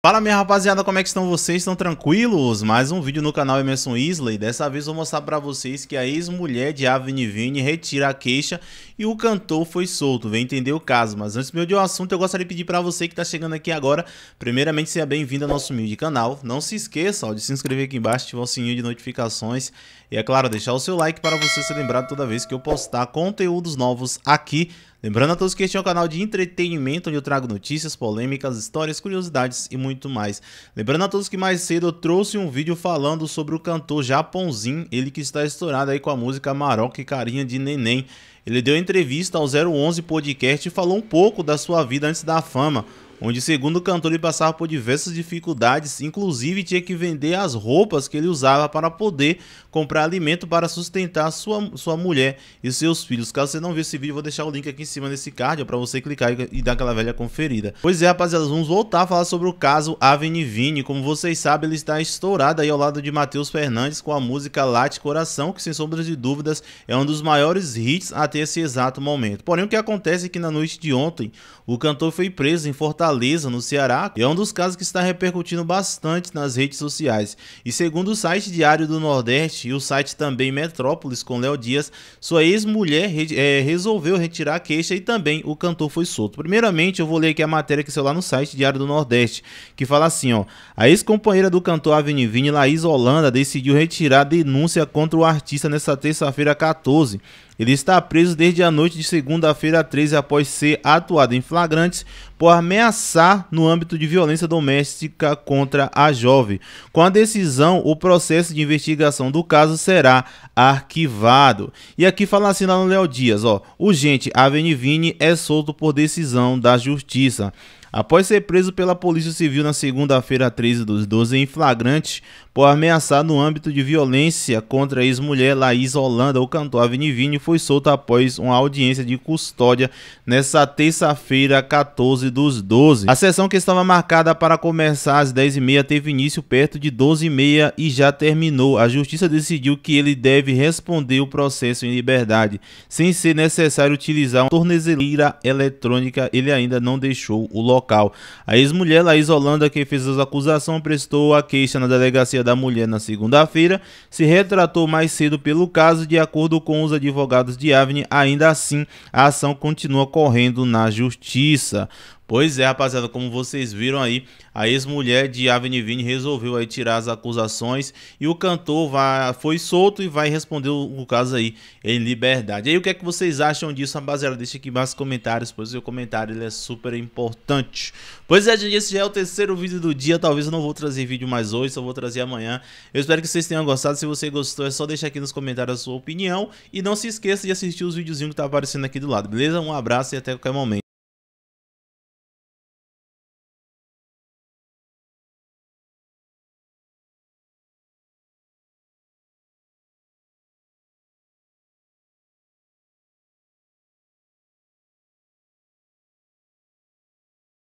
Fala minha rapaziada, como é que estão vocês? Estão tranquilos? Mais um vídeo no canal Emerson Isley. dessa vez vou mostrar pra vocês que a ex-mulher de Avni Vini retira a queixa e o cantor foi solto, vem entender o caso. Mas antes de eu ir ao assunto, eu gostaria de pedir pra você que tá chegando aqui agora, primeiramente seja bem-vindo ao nosso humilde canal. Não se esqueça ó, de se inscrever aqui embaixo, ativar o sininho de notificações e é claro, deixar o seu like para você ser lembrado toda vez que eu postar conteúdos novos aqui Lembrando a todos que este é um canal de entretenimento onde eu trago notícias, polêmicas, histórias, curiosidades e muito mais. Lembrando a todos que mais cedo eu trouxe um vídeo falando sobre o cantor Japonzinho, ele que está estourado aí com a música Maroca e Carinha de Neném. Ele deu entrevista ao 011 Podcast e falou um pouco da sua vida antes da fama onde, segundo o cantor, ele passava por diversas dificuldades, inclusive tinha que vender as roupas que ele usava para poder comprar alimento para sustentar sua, sua mulher e seus filhos. Caso você não viu esse vídeo, vou deixar o link aqui em cima nesse card para você clicar e, dar aquela velha conferida. Pois é, rapaziada, vamos voltar a falar sobre o caso Aveni Vini. Como vocês sabem, ele está estourado aí ao lado de Matheus Fernandes com a música Late Coração, que sem sombras de dúvidas é um dos maiores hits até esse exato momento. Porém, o que acontece é que na noite de ontem, o cantor foi preso em Fortaleza Fortaleza, no Ceará, é um dos casos que está repercutindo bastante nas redes sociais. E segundo o site Diário do Nordeste e o site também Metrópolis com Léo Dias, sua ex-mulher é, resolveu retirar a queixa e também o cantor foi solto. Primeiramente, eu vou ler aqui a matéria que saiu lá no site Diário do Nordeste, que fala assim, ó: A ex-companheira do cantor Avenivini, Laís Holanda, decidiu retirar a denúncia contra o artista nesta terça-feira 14 ele está preso desde a noite de segunda-feira 13 após ser atuado em flagrantes por ameaçar no âmbito de violência doméstica contra a jovem. Com a decisão, o processo de investigação do caso será arquivado. E aqui fala assim lá no Léo Dias, ó. Urgente, Avenivini é solto por decisão da justiça. Após ser preso pela Polícia Civil na segunda-feira 13 dos 12 em flagrante por ameaçar no âmbito de violência contra a ex-mulher Laís Holanda, o cantor Avenivini foi solto após uma audiência de custódia nessa terça-feira 14 dos 12. A sessão que estava marcada para começar às 10h30 teve início perto de 12h30 e já terminou. A justiça decidiu que ele deve deve responder o processo em liberdade, sem ser necessário utilizar uma tornezeleira eletrônica. Ele ainda não deixou o local. A ex-mulher Laís Holanda, que fez as acusações, prestou a queixa na delegacia da mulher na segunda-feira, se retratou mais cedo pelo caso, de acordo com os advogados de Avni. Ainda assim, a ação continua correndo na justiça. Pois é, rapaziada, como vocês viram aí, a ex-mulher de Avenivini resolveu aí tirar as acusações e o cantor vai, foi solto e vai responder o, o caso aí em liberdade. E aí, o que é que vocês acham disso, rapaziada? Deixa aqui mais comentários, pois o seu comentário ele é super importante. Pois é, gente, esse já é o terceiro vídeo do dia, talvez eu não vou trazer vídeo mais hoje, só vou trazer amanhã. Eu espero que vocês tenham gostado, se você gostou é só deixar aqui nos comentários a sua opinião e não se esqueça de assistir os videozinhos que tá aparecendo aqui do lado, beleza? Um abraço e até qualquer momento.